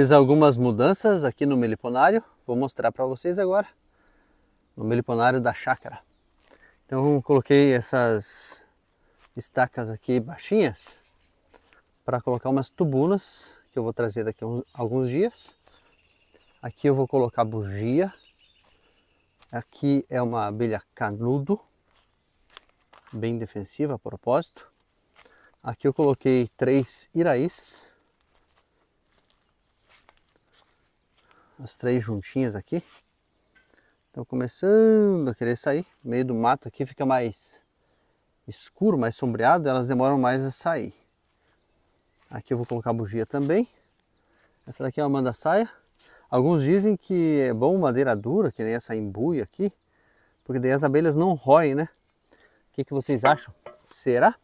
Fiz algumas mudanças aqui no meliponário, vou mostrar para vocês agora, no meliponário da chácara. Então coloquei essas estacas aqui baixinhas para colocar umas tubunas que eu vou trazer daqui a alguns dias. Aqui eu vou colocar bugia. Aqui é uma abelha canudo, bem defensiva a propósito. Aqui eu coloquei três iraís as três juntinhas aqui. Estão começando a querer sair. No meio do mato aqui fica mais escuro, mais sombreado, elas demoram mais a sair. Aqui eu vou colocar bugia também. Essa daqui é uma manda-saia. Alguns dizem que é bom madeira dura, que nem essa embuia aqui, porque daí as abelhas não roem, né? O que, que vocês acham? Será?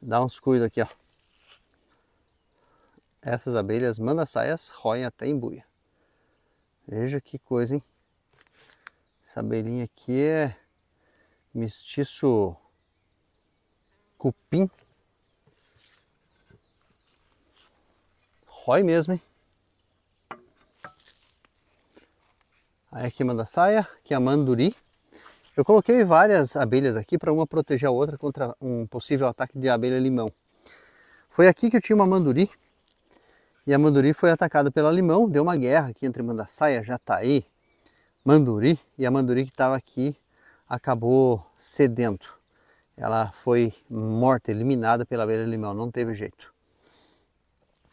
Dá uns cuidos aqui, ó. Essas abelhas manda-saias roem até embuia. Veja que coisa, hein? Essa abelhinha aqui é mestiço cupim. Rói mesmo, hein? Aí aqui manda saia, que é a manduri. Eu coloquei várias abelhas aqui para uma proteger a outra contra um possível ataque de abelha limão. Foi aqui que eu tinha uma manduri e a Manduri foi atacada pelo alemão, deu uma guerra aqui entre Mandaçaia, Jataí, Manduri, e a Manduri que estava aqui acabou cedendo. Ela foi morta, eliminada pela abelha limão, não teve jeito.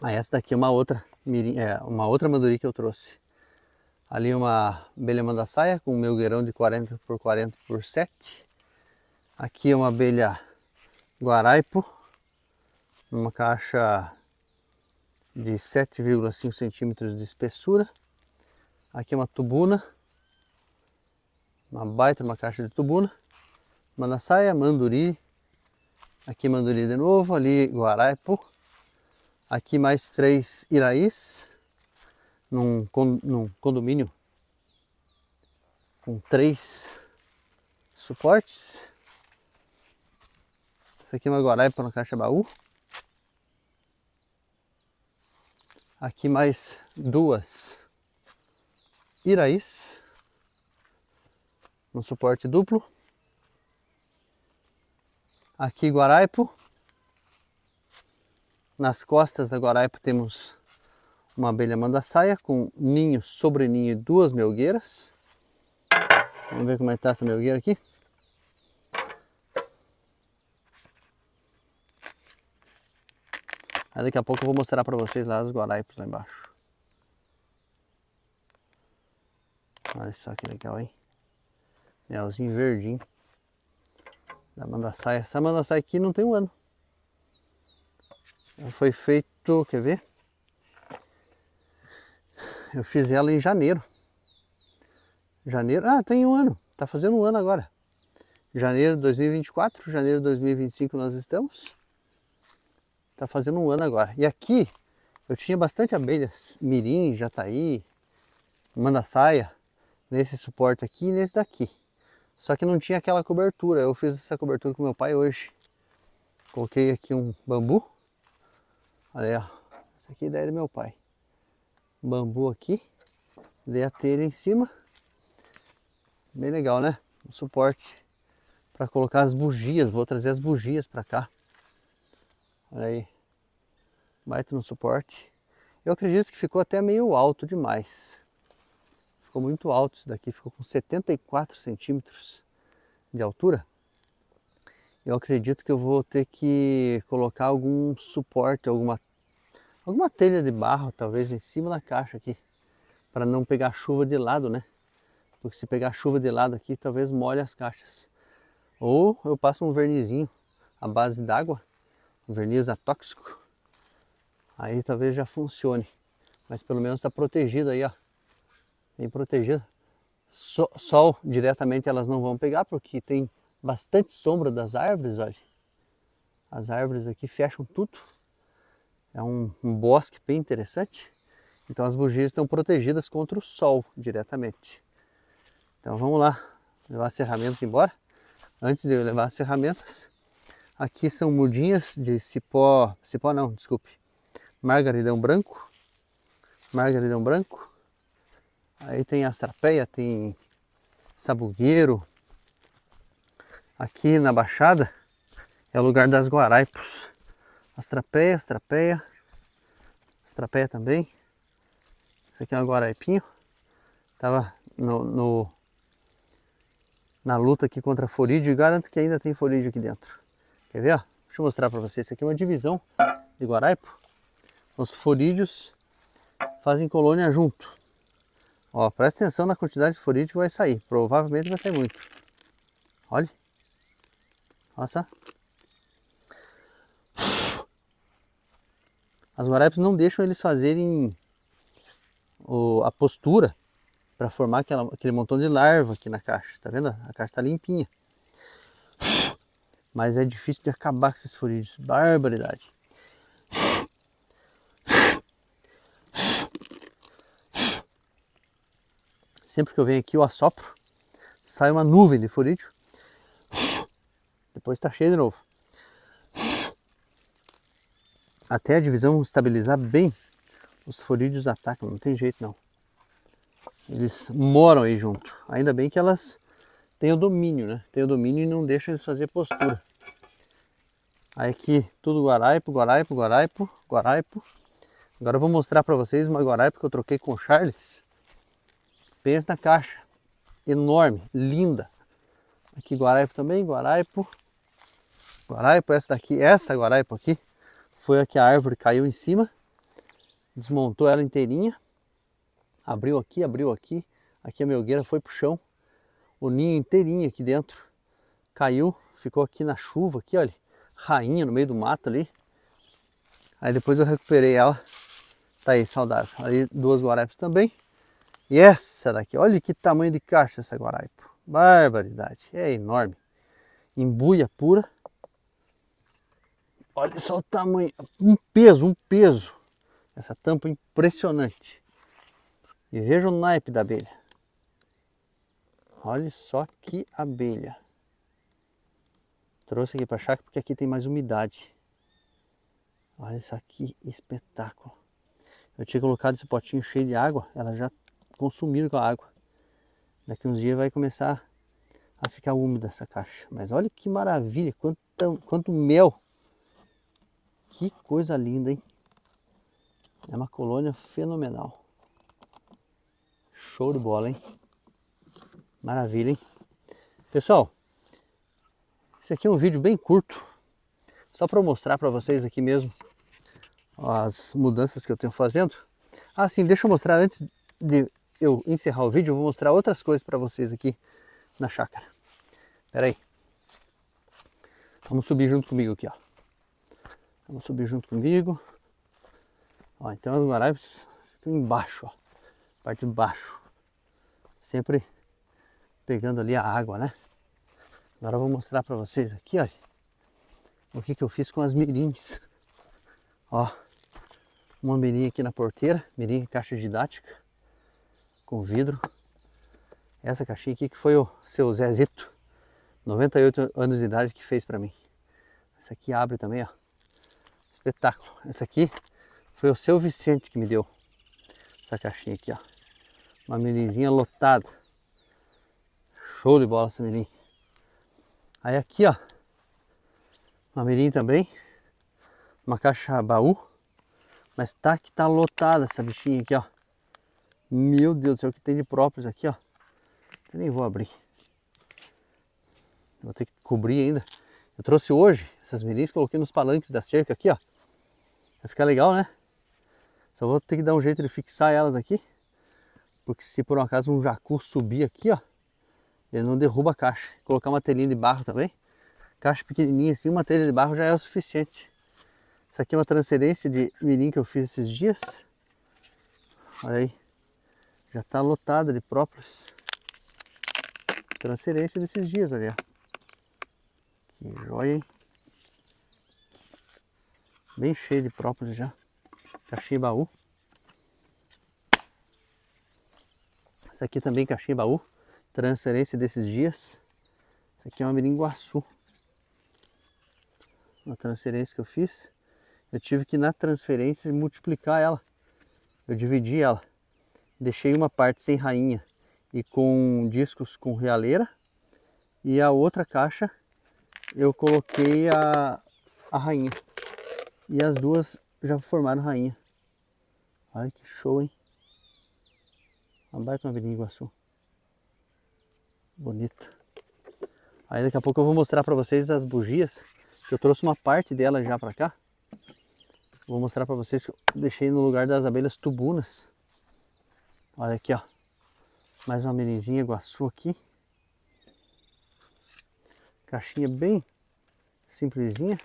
Aí ah, essa daqui é uma outra, mirim, é, uma outra Manduri que eu trouxe. Ali uma abelha mandaçaia com um melgueirão de 40 por 40 por 7. Aqui é uma abelha guaraipo, uma caixa de 7,5 centímetros de espessura. Aqui é uma tubuna, uma baita, uma caixa de tubuna. Manassaia, manduri, aqui manduri de novo, ali guaraipo. Aqui mais três iraís, num, num condomínio com três suportes. Isso aqui é uma guaraipa na caixa baú. Aqui mais duas Iraís no suporte duplo. Aqui Guaraipo. Nas costas da Guaraipo temos uma abelha mandaçaia com ninho sobre ninho e duas melgueiras. Vamos ver como é está essa melgueira aqui. Aí daqui a pouco eu vou mostrar para vocês lá as guaraipos lá embaixo. Olha só que legal, hein? Melzinho verdinho. Da mandaçaia. Essa mandaçaia aqui não tem um ano. Ela foi feito, quer ver? Eu fiz ela em janeiro. Janeiro, ah, tem um ano. Tá fazendo um ano agora. Janeiro de 2024, janeiro de 2025 nós estamos. Tá fazendo um ano agora. E aqui eu tinha bastante abelhas, mirim, jataí, mandassaia nesse suporte aqui e nesse daqui. Só que não tinha aquela cobertura. Eu fiz essa cobertura com meu pai hoje. Coloquei aqui um bambu. Olha aí, ó. Essa aqui é a ideia do meu pai. Bambu aqui. Dei a telha em cima. Bem legal, né? Um suporte para colocar as bugias. Vou trazer as bugias para cá. Olha aí. Baita no suporte. Eu acredito que ficou até meio alto demais. Ficou muito alto isso daqui. Ficou com 74 centímetros de altura. Eu acredito que eu vou ter que colocar algum suporte, alguma, alguma telha de barro, talvez, em cima da caixa aqui. Para não pegar chuva de lado, né? Porque se pegar chuva de lado aqui, talvez molhe as caixas. Ou eu passo um vernizinho à base d'água um verniz atóxico, aí talvez já funcione. Mas pelo menos está protegido aí, ó. Bem protegido. sol diretamente elas não vão pegar porque tem bastante sombra das árvores, olha. As árvores aqui fecham tudo. É um, um bosque bem interessante. Então as bugias estão protegidas contra o sol diretamente. Então vamos lá, levar as ferramentas embora. Antes de eu levar as ferramentas, Aqui são mudinhas de cipó, cipó não, desculpe, margaridão branco, margaridão branco. Aí tem astrapeia, tem sabugueiro. Aqui na Baixada é o lugar das guaraipos. Astrapeia, astrapeia, astrapeia também. Isso aqui é um guaraipinho. Tava no, no na luta aqui contra a e garanto que ainda tem forídeo aqui dentro. Quer ver? Ó? Deixa eu mostrar para vocês. Isso aqui é uma divisão de Guaraipo. Os forídeos fazem colônia junto. Ó, presta atenção na quantidade de forídeo que vai sair. Provavelmente vai sair muito. Olha. Nossa. As guaraipes não deixam eles fazerem o, a postura para formar aquela, aquele montão de larva aqui na caixa. Tá vendo? A caixa tá limpinha. Mas é difícil de acabar com esses furídeos. Barbaridade. Sempre que eu venho aqui, eu assopro. Sai uma nuvem de furídeo. Depois está cheio de novo. Até a divisão estabilizar bem, os furídeos atacam. Não tem jeito não. Eles moram aí junto. Ainda bem que elas tem o domínio, né? Tem o domínio e não deixa eles fazer postura. Aí aqui tudo guaraipo, guaraipo, guaraipo, guaraipo. Agora eu vou mostrar para vocês uma guaraipo que eu troquei com o Charles. Pensa na caixa. Enorme, linda. Aqui guaraipo também, guaraipo. Guaraipo, essa daqui, essa guaraipo aqui, foi a que a árvore caiu em cima. Desmontou ela inteirinha. Abriu aqui, abriu aqui. Aqui a melgueira foi pro chão o ninho inteirinho aqui dentro. Caiu, ficou aqui na chuva, aqui, olha, rainha no meio do mato ali. Aí depois eu recuperei ela. Tá aí, saudável. Ali duas guarapes também. E essa daqui, olha que tamanho de caixa essa guaraipa. Barbaridade, é enorme. Embuia pura. Olha só o tamanho, um peso, um peso. Essa tampa é impressionante. E veja o naipe da abelha. Olha só que abelha. Trouxe aqui para a chácara porque aqui tem mais umidade. Olha isso aqui, espetáculo. Eu tinha colocado esse potinho cheio de água, ela já consumiu com a água. Daqui uns dias vai começar a ficar úmida essa caixa. Mas olha que maravilha, quanto, quanto mel. Que coisa linda, hein? É uma colônia fenomenal. Show de bola, hein? Maravilha, hein? Pessoal, esse aqui é um vídeo bem curto, só para mostrar para vocês aqui mesmo as mudanças que eu tenho fazendo. Ah, sim, deixa eu mostrar antes de eu encerrar o vídeo, eu vou mostrar outras coisas para vocês aqui na chácara. Pera aí. Vamos subir junto comigo aqui, ó. Vamos subir junto comigo. Ó, então as maravilhas ficam embaixo, ó. Parte de baixo. Sempre pegando ali a água, né? Agora eu vou mostrar para vocês aqui, olha, o que, que eu fiz com as mirins. Ó, uma mirinha aqui na porteira, mirinha em caixa didática, com vidro. Essa caixinha aqui que foi o seu Zezito, 98 anos de idade, que fez para mim. Essa aqui abre também, ó. Espetáculo. Essa aqui foi o seu Vicente que me deu. Essa caixinha aqui, ó. Uma mirinzinha lotada. Show de bola essa mirim. Aí aqui, ó. Uma mirim também. Uma caixa baú. Mas tá que tá lotada essa bichinha aqui, ó. Meu Deus do céu, o que tem de próprios aqui, ó. Eu nem vou abrir. Vou ter que cobrir ainda. Eu trouxe hoje essas mirins, coloquei nos palanques da cerca aqui, ó. Vai ficar legal, né? Só vou ter que dar um jeito de fixar elas aqui. Porque se por um acaso um jacu subir aqui, ó ele não derruba a caixa. Colocar uma telinha de barro também, caixa pequenininha assim, uma telha de barro já é o suficiente. Isso aqui é uma transferência de mirim que eu fiz esses dias. Olha aí, já está lotada de próprios. Transferência desses dias, olha. Que joia, hein? Bem cheio de própolis já. e baú. Isso aqui também e baú transferência desses dias. Isso aqui é uma miringuaçu. Uma transferência que eu fiz. Eu tive que na transferência multiplicar ela. Eu dividi ela. Deixei uma parte sem rainha e com discos com realeira. E a outra caixa eu coloquei a, a rainha. E as duas já formaram rainha. Olha que show, hein? Uma baita uma Avenida Iguaçu. Bonito. Aí daqui a pouco eu vou mostrar para vocês as bugias. Eu trouxe uma parte dela já para cá. Vou mostrar para vocês que eu deixei no lugar das abelhas tubunas. Olha aqui, ó. Mais uma meninzinha iguaçu aqui. Caixinha bem simplesinha.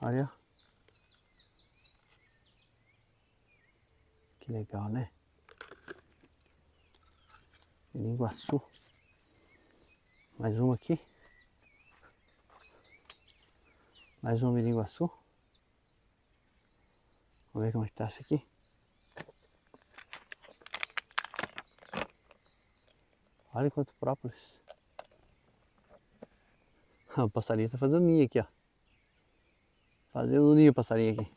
Olha, ó. Que legal, né? Iguaçu. Mais um aqui. Mais um miringuaçu. Vamos ver como é que tá isso aqui. Olha quanto própolis. O passarinho tá fazendo ninho aqui, ó. Fazendo ninho o passarinho aqui.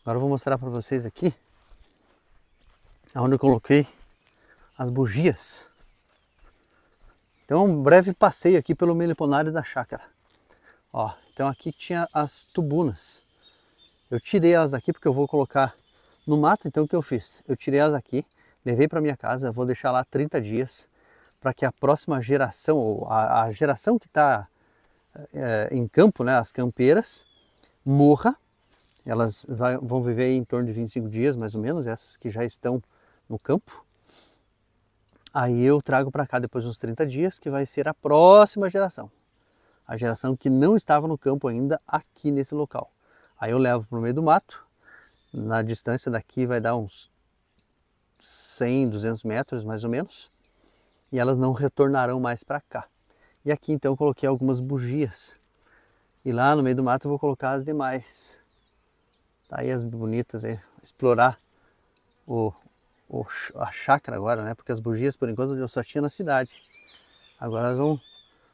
Agora eu vou mostrar para vocês aqui aonde eu coloquei as bugias então, um breve passeio aqui pelo meliponário da chácara. Ó, então aqui tinha as tubunas. Eu tirei elas aqui porque eu vou colocar no mato, então o que eu fiz? Eu tirei elas aqui, levei para minha casa, vou deixar lá 30 dias para que a próxima geração, ou a, a geração que está é, eh, eh, em campo, né, as campeiras, morra. Elas vai, vão viver em torno de 25 dias, mais ou menos, essas que já estão no campo. Aí eu trago para cá depois de uns 30 dias, que vai ser a próxima geração. A geração que não estava no campo ainda aqui nesse local. Aí eu levo para o meio do mato, na distância daqui vai dar uns 100, 200 metros mais ou menos, e elas não retornarão mais para cá. E aqui então eu coloquei algumas bugias, e lá no meio do mato eu vou colocar as demais. Tá aí as bonitas, aí, é, explorar o, a chácara agora, né? Porque as bugias por enquanto eu só tinha na cidade. Agora elas vão,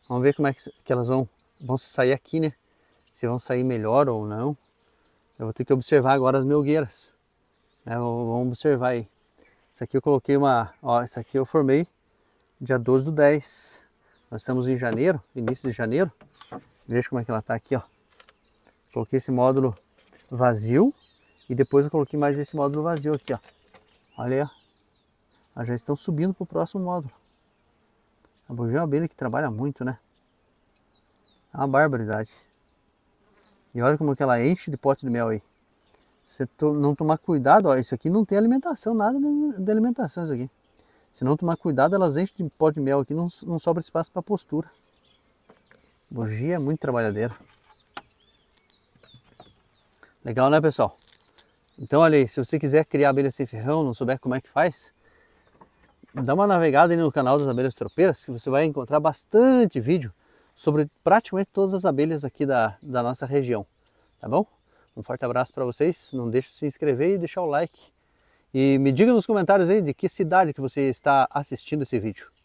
vamos ver como é que, que elas vão, vão sair aqui, né? Se vão sair melhor ou não. Eu vou ter que observar agora as melgueiras. Né? Vamos observar aí. Isso aqui eu coloquei uma, ó, isso aqui eu formei dia 12 do 10. Nós estamos em janeiro, início de janeiro. Veja como é que ela tá aqui, ó. Coloquei esse módulo vazio e depois eu coloquei mais esse módulo vazio aqui, ó. Olha aí, ó. já estão subindo para o próximo módulo. A bugio é uma abelha que trabalha muito, né? É uma barbaridade. E olha como é que ela enche de pote de mel aí. Se tu não tomar cuidado, ó, isso aqui não tem alimentação, nada de alimentação isso aqui. Se não tomar cuidado, elas enchem de pote de mel aqui, não, não sobra espaço para postura. Bugia é muito trabalhadeira. Legal, né, pessoal? Então, olha aí, se você quiser criar abelhas sem ferrão, não souber como é que faz, dá uma navegada aí no canal das abelhas tropeiras, que você vai encontrar bastante vídeo sobre praticamente todas as abelhas aqui da, da nossa região, tá bom? Um forte abraço para vocês, não deixe de se inscrever e deixar o like. E me diga nos comentários aí de que cidade que você está assistindo esse vídeo.